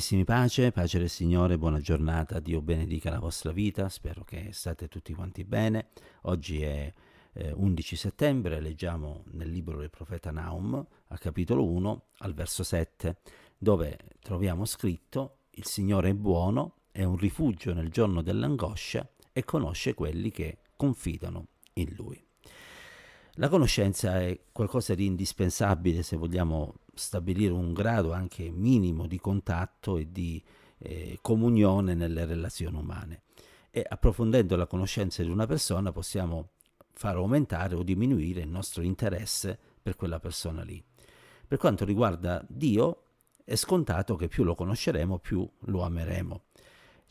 Carissimi pace, pace del Signore, buona giornata, Dio benedica la vostra vita, spero che state tutti quanti bene. Oggi è eh, 11 settembre, leggiamo nel libro del profeta Naum, al capitolo 1, al verso 7, dove troviamo scritto il Signore è buono, è un rifugio nel giorno dell'angoscia e conosce quelli che confidano in Lui. La conoscenza è qualcosa di indispensabile se vogliamo stabilire un grado anche minimo di contatto e di eh, comunione nelle relazioni umane. E approfondendo la conoscenza di una persona possiamo far aumentare o diminuire il nostro interesse per quella persona lì. Per quanto riguarda Dio, è scontato che più lo conosceremo, più lo ameremo.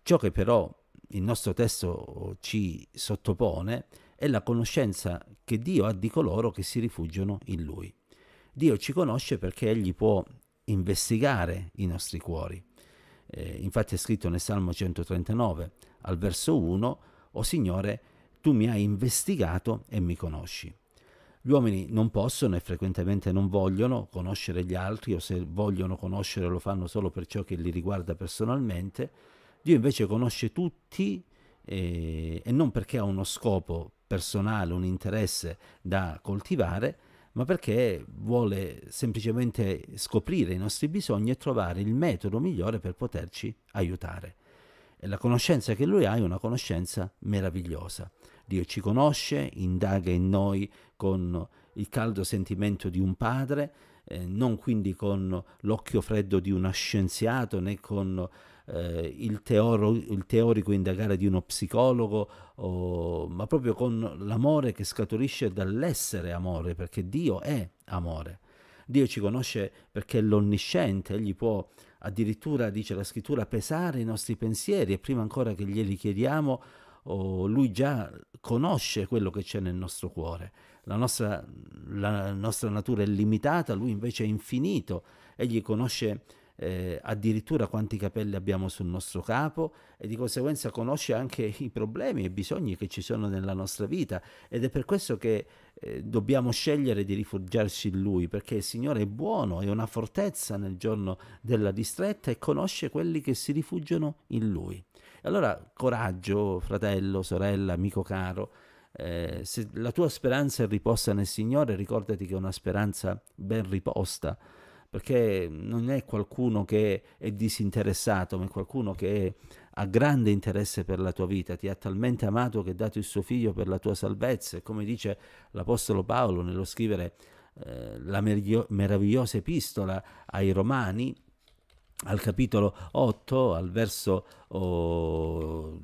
Ciò che però il nostro testo ci sottopone è la conoscenza che Dio ha di coloro che si rifugiano in Lui. Dio ci conosce perché Egli può investigare i nostri cuori. Eh, infatti è scritto nel Salmo 139 al verso 1, O Signore, tu mi hai investigato e mi conosci. Gli uomini non possono e frequentemente non vogliono conoscere gli altri o se vogliono conoscere lo fanno solo per ciò che li riguarda personalmente. Dio invece conosce tutti eh, e non perché ha uno scopo personale, un interesse da coltivare, ma perché vuole semplicemente scoprire i nostri bisogni e trovare il metodo migliore per poterci aiutare. E la conoscenza che lui ha è una conoscenza meravigliosa. Dio ci conosce, indaga in noi con il caldo sentimento di un padre, eh, non quindi con l'occhio freddo di uno scienziato né con eh, il, teoro, il, teorico indagare di uno psicologo, o, ma proprio con l'amore che scaturisce dall'essere amore, perché Dio è amore. Dio ci conosce perché è l'onnisciente, egli può addirittura, dice la scrittura, pesare i nostri pensieri e prima ancora che glieli chiediamo, oh, lui già conosce quello che c'è nel nostro cuore. La nostra, la nostra natura è limitata, lui invece è infinito, egli conosce eh, addirittura quanti capelli abbiamo sul nostro capo e di conseguenza conosce anche i problemi e i bisogni che ci sono nella nostra vita ed è per questo che eh, dobbiamo scegliere di rifugiarci in Lui perché il Signore è buono, è una fortezza nel giorno della distretta e conosce quelli che si rifugiano in Lui. Allora coraggio, fratello, sorella, amico caro, eh, se la tua speranza è riposta nel Signore, ricordati che è una speranza ben riposta perché non è qualcuno che è disinteressato, ma è qualcuno che ha grande interesse per la tua vita, ti ha talmente amato che ha dato il suo figlio per la tua salvezza. E come dice l'Apostolo Paolo nello scrivere eh, la merio- meravigliosa epistola ai Romani, al capitolo 8, al verso oh,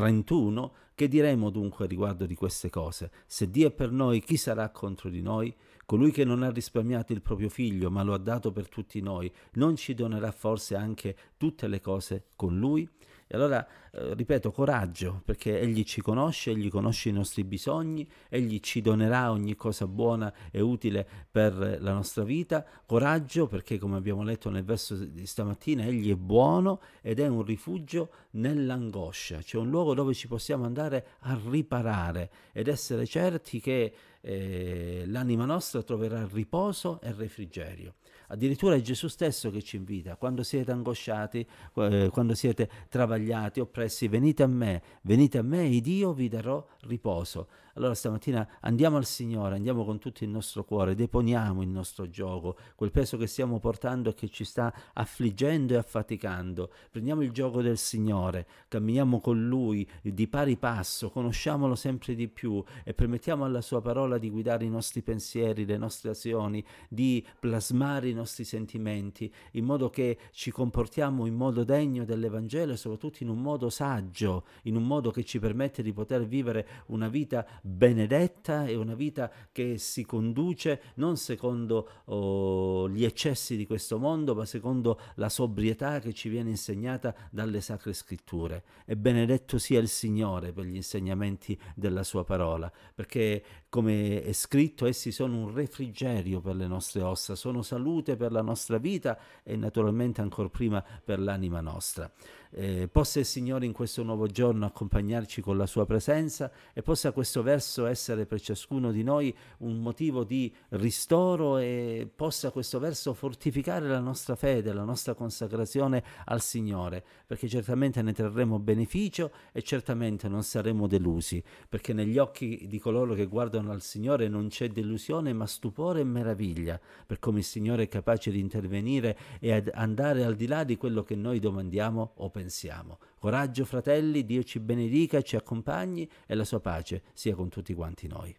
31, che diremo dunque riguardo di queste cose? Se Dio è per noi, chi sarà contro di noi? Colui che non ha risparmiato il proprio figlio, ma lo ha dato per tutti noi, non ci donerà forse anche tutte le cose con lui? E allora, eh, ripeto, coraggio, perché Egli ci conosce, Egli conosce i nostri bisogni, Egli ci donerà ogni cosa buona e utile per la nostra vita. Coraggio, perché come abbiamo letto nel verso di stamattina, Egli è buono ed è un rifugio nell'angoscia, cioè un luogo dove ci possiamo andare a riparare ed essere certi che eh, l'anima nostra troverà riposo e refrigerio. Addirittura è Gesù stesso che ci invita, quando siete angosciati, eh, quando siete travagliati, oppressi, venite a me, venite a me ed io vi darò riposo. Allora stamattina andiamo al Signore, andiamo con tutto il nostro cuore, deponiamo il nostro gioco, quel peso che stiamo portando e che ci sta affliggendo e affaticando. Prendiamo il gioco del Signore, camminiamo con Lui di pari passo, conosciamolo sempre di più e permettiamo alla Sua parola parola di guidare i nostri pensieri, le nostre azioni, di plasmare i nostri sentimenti, in modo che ci comportiamo in modo degno dell'Evangelo e soprattutto in un modo saggio, in un modo che ci permette di poter vivere una vita benedetta e una vita che si conduce non secondo oh, gli eccessi di questo mondo, ma secondo la sobrietà che ci viene insegnata dalle sacre scritture. E benedetto sia il Signore per gli insegnamenti della sua parola, perché come eh, è, scritto, essi sono un refrigerio per le nostre ossa, sono salute per la nostra vita e naturalmente ancora prima per l'anima nostra. Eh, possa il Signore in questo nuovo giorno accompagnarci con la sua presenza e possa questo verso essere per ciascuno di noi un motivo di ristoro e possa questo verso fortificare la nostra fede, la nostra consacrazione al Signore, perché certamente ne trarremo beneficio e certamente non saremo delusi, perché negli occhi di coloro che guardano al Signore non c'è delusione ma stupore e meraviglia per come il Signore è capace di intervenire e ad andare al di là di quello che noi domandiamo o pensiamo pensiamo. Coraggio fratelli, Dio ci benedica, ci accompagni e la sua pace sia con tutti quanti noi.